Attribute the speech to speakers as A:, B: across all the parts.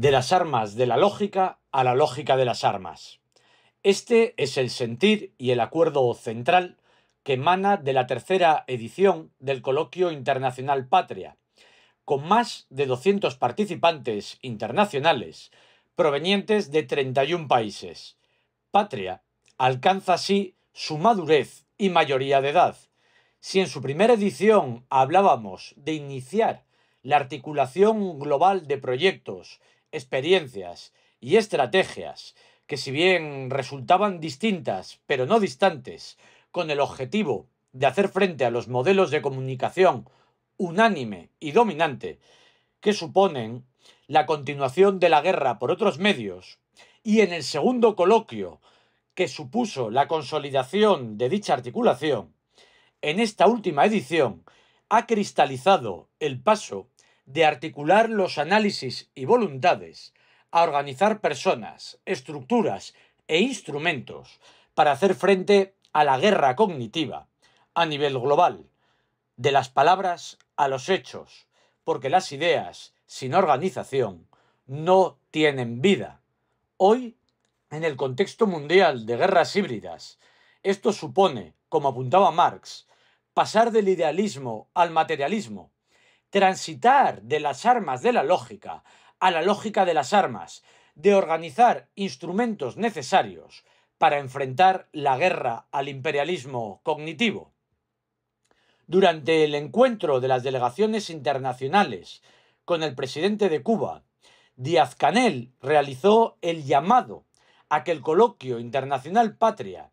A: de las armas de la lógica a la lógica de las armas. Este es el sentir y el acuerdo central que emana de la tercera edición del Coloquio Internacional Patria, con más de 200 participantes internacionales provenientes de 31 países. Patria alcanza así su madurez y mayoría de edad. Si en su primera edición hablábamos de iniciar la articulación global de proyectos experiencias y estrategias que si bien resultaban distintas, pero no distantes, con el objetivo de hacer frente a los modelos de comunicación unánime y dominante que suponen la continuación de la guerra por otros medios, y en el segundo coloquio que supuso la consolidación de dicha articulación, en esta última edición ha cristalizado el paso de articular los análisis y voluntades a organizar personas, estructuras e instrumentos para hacer frente a la guerra cognitiva a nivel global, de las palabras a los hechos, porque las ideas sin organización no tienen vida. Hoy, en el contexto mundial de guerras híbridas, esto supone, como apuntaba Marx, pasar del idealismo al materialismo, transitar de las armas de la lógica a la lógica de las armas, de organizar instrumentos necesarios para enfrentar la guerra al imperialismo cognitivo. Durante el encuentro de las delegaciones internacionales con el presidente de Cuba, Díaz Canel realizó el llamado a que el coloquio internacional Patria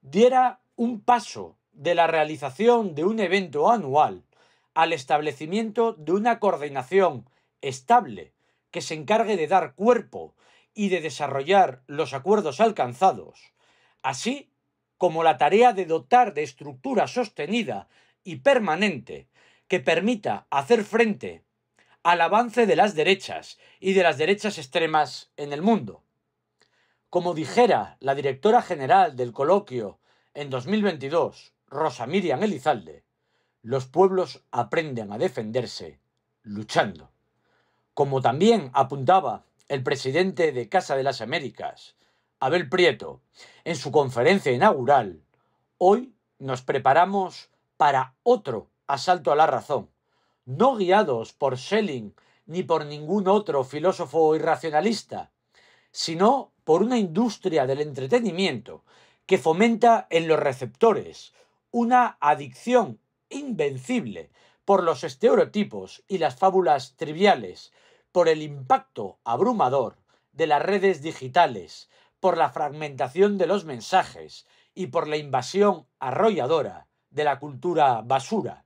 A: diera un paso de la realización de un evento anual al establecimiento de una coordinación estable que se encargue de dar cuerpo y de desarrollar los acuerdos alcanzados, así como la tarea de dotar de estructura sostenida y permanente que permita hacer frente al avance de las derechas y de las derechas extremas en el mundo. Como dijera la directora general del coloquio en 2022, Rosa Miriam Elizalde, los pueblos aprenden a defenderse luchando. Como también apuntaba el presidente de Casa de las Américas, Abel Prieto, en su conferencia inaugural, hoy nos preparamos para otro asalto a la razón, no guiados por Schelling ni por ningún otro filósofo irracionalista, sino por una industria del entretenimiento que fomenta en los receptores una adicción invencible por los estereotipos y las fábulas triviales, por el impacto abrumador de las redes digitales, por la fragmentación de los mensajes y por la invasión arrolladora de la cultura basura.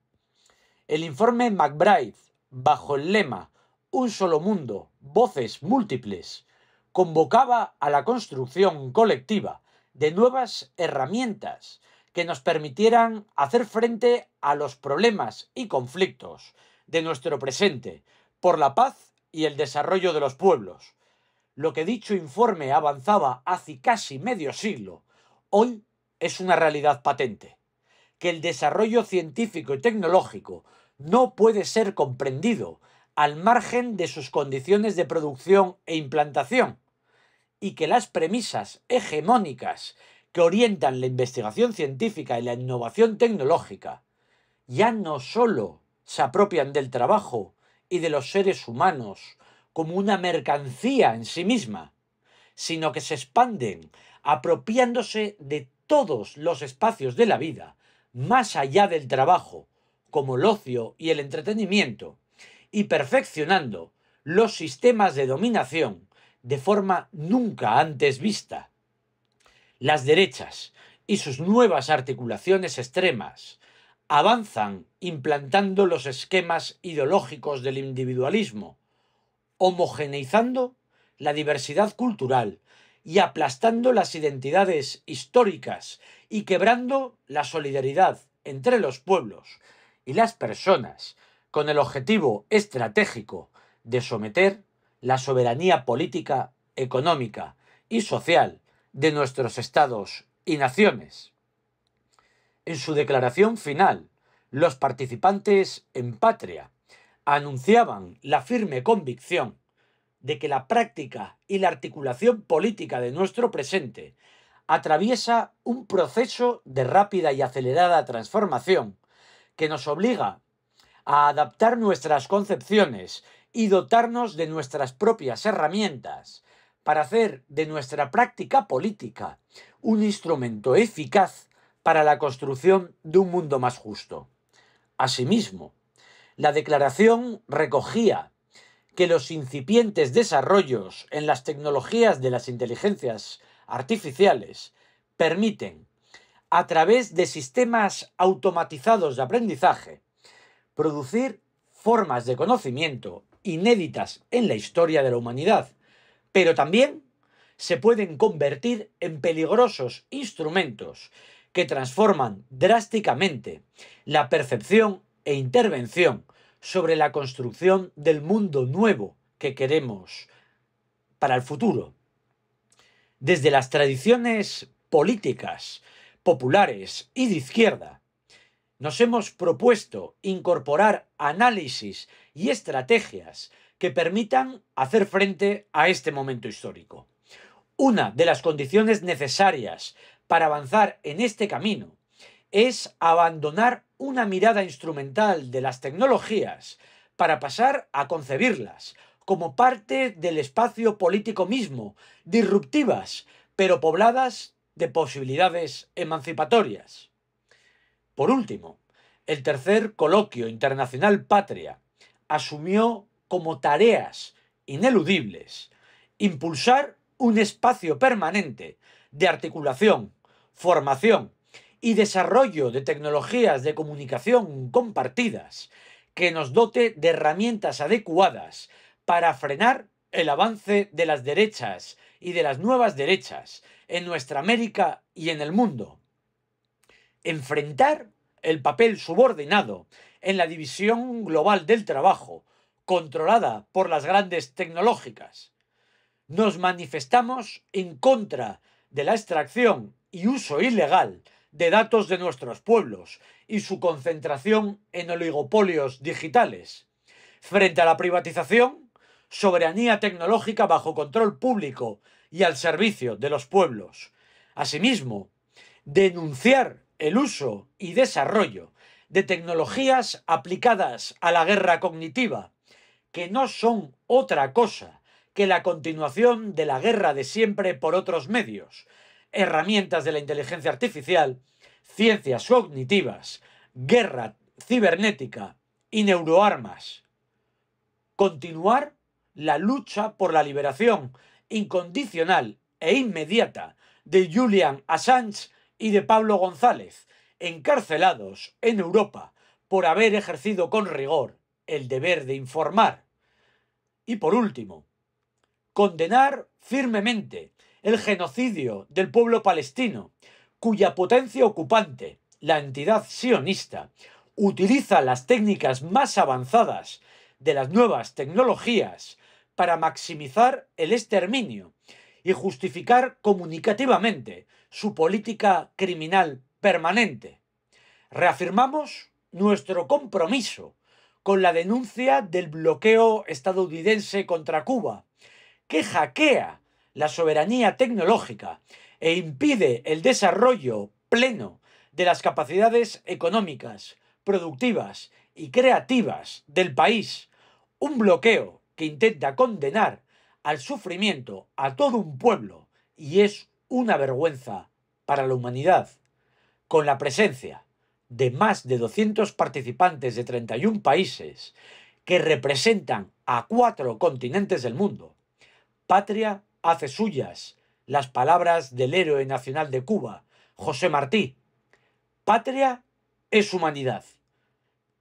A: El informe McBride, bajo el lema Un solo mundo, voces múltiples, convocaba a la construcción colectiva de nuevas herramientas que nos permitieran hacer frente a los problemas y conflictos de nuestro presente por la paz y el desarrollo de los pueblos. Lo que dicho informe avanzaba hace casi medio siglo, hoy es una realidad patente, que el desarrollo científico y tecnológico no puede ser comprendido al margen de sus condiciones de producción e implantación, y que las premisas hegemónicas que orientan la investigación científica y la innovación tecnológica ya no sólo se apropian del trabajo y de los seres humanos como una mercancía en sí misma, sino que se expanden apropiándose de todos los espacios de la vida, más allá del trabajo, como el ocio y el entretenimiento, y perfeccionando los sistemas de dominación de forma nunca antes vista las derechas y sus nuevas articulaciones extremas avanzan implantando los esquemas ideológicos del individualismo, homogeneizando la diversidad cultural y aplastando las identidades históricas y quebrando la solidaridad entre los pueblos y las personas con el objetivo estratégico de someter la soberanía política, económica y social de nuestros estados y naciones. En su declaración final, los participantes en Patria anunciaban la firme convicción de que la práctica y la articulación política de nuestro presente atraviesa un proceso de rápida y acelerada transformación que nos obliga a adaptar nuestras concepciones y dotarnos de nuestras propias herramientas para hacer de nuestra práctica política un instrumento eficaz para la construcción de un mundo más justo. Asimismo, la declaración recogía que los incipientes desarrollos en las tecnologías de las inteligencias artificiales permiten, a través de sistemas automatizados de aprendizaje, producir formas de conocimiento inéditas en la historia de la humanidad, pero también se pueden convertir en peligrosos instrumentos que transforman drásticamente la percepción e intervención sobre la construcción del mundo nuevo que queremos para el futuro. Desde las tradiciones políticas, populares y de izquierda, nos hemos propuesto incorporar análisis y estrategias que permitan hacer frente a este momento histórico. Una de las condiciones necesarias para avanzar en este camino es abandonar una mirada instrumental de las tecnologías para pasar a concebirlas como parte del espacio político mismo, disruptivas, pero pobladas de posibilidades emancipatorias. Por último, el tercer coloquio internacional Patria asumió como tareas ineludibles impulsar un espacio permanente de articulación, formación y desarrollo de tecnologías de comunicación compartidas que nos dote de herramientas adecuadas para frenar el avance de las derechas y de las nuevas derechas en nuestra América y en el mundo. Enfrentar el papel subordinado en la división global del trabajo controlada por las grandes tecnológicas. Nos manifestamos en contra de la extracción y uso ilegal de datos de nuestros pueblos y su concentración en oligopolios digitales. Frente a la privatización, soberanía tecnológica bajo control público y al servicio de los pueblos. Asimismo, denunciar el uso y desarrollo de tecnologías aplicadas a la guerra cognitiva, que no son otra cosa que la continuación de la guerra de siempre por otros medios, herramientas de la inteligencia artificial, ciencias cognitivas, guerra cibernética y neuroarmas. Continuar la lucha por la liberación incondicional e inmediata de Julian Assange y de Pablo González, encarcelados en Europa por haber ejercido con rigor el deber de informar y por último, condenar firmemente el genocidio del pueblo palestino, cuya potencia ocupante, la entidad sionista, utiliza las técnicas más avanzadas de las nuevas tecnologías para maximizar el exterminio y justificar comunicativamente su política criminal permanente. Reafirmamos nuestro compromiso con la denuncia del bloqueo estadounidense contra Cuba, que hackea la soberanía tecnológica e impide el desarrollo pleno de las capacidades económicas, productivas y creativas del país, un bloqueo que intenta condenar al sufrimiento a todo un pueblo y es una vergüenza para la humanidad, con la presencia de más de 200 participantes de 31 países que representan a cuatro continentes del mundo, Patria hace suyas las palabras del héroe nacional de Cuba, José Martí. Patria es humanidad.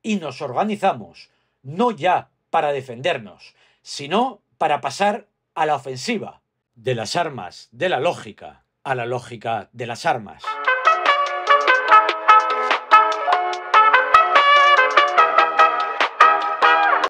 A: Y nos organizamos, no ya para defendernos, sino para pasar a la ofensiva, de las armas de la lógica a la lógica de las armas.